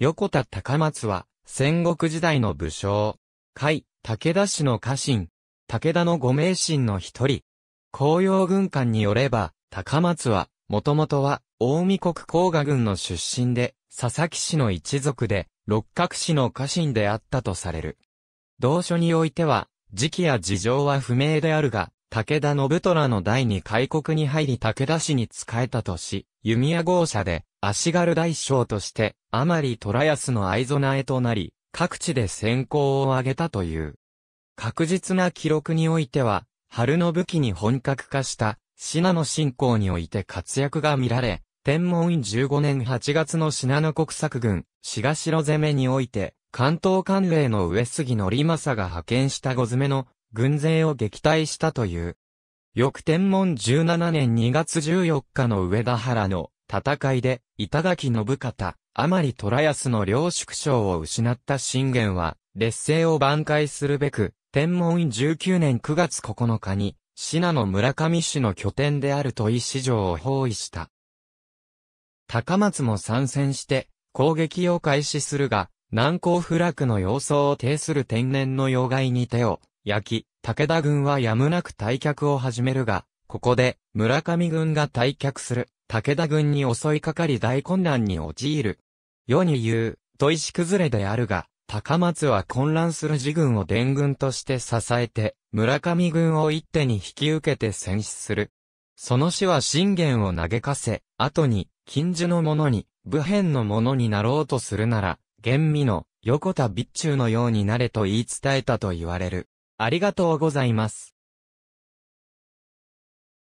横田高松は、戦国時代の武将。海、武田氏の家臣。武田の五名神の一人。紅葉軍艦によれば、高松は、もともとは、大見国甲賀軍の出身で、佐々木氏の一族で、六角氏の家臣であったとされる。同書においては、時期や事情は不明であるが、武田信虎の第二開国に入り武田氏に仕えたとし、弓矢号舎で、足軽大将として、あまり虎安の藍備えとなり、各地で先行を挙げたという。確実な記録においては、春の武器に本格化した、信濃信仰において活躍が見られ、天文院15年8月の信濃国策軍、東城攻めにおいて、関東官令の上杉則政が派遣した五詰めの軍勢を撃退したという。翌天文17年2月14日の上田原の戦いで、板垣信方、甘利虎安の領縮小を失った信玄は、劣勢を挽回するべく、天文院19年9月9日に、信濃村上市の拠点である都井市場を包囲した。高松も参戦して、攻撃を開始するが、南高不落の様相を呈する天然の要害に手を焼き、武田軍はやむなく退却を始めるが、ここで村上軍が退却する。武田軍に襲いかかり大混乱に陥る。世に言う、と石崩れであるが、高松は混乱する自軍を伝軍として支えて、村上軍を一手に引き受けて戦死する。その死は信玄を嘆かせ、後に、近所の者に、武変の者になろうとするなら、厳味の、横田備中のようになれと言い伝えたと言われる。ありがとうございます。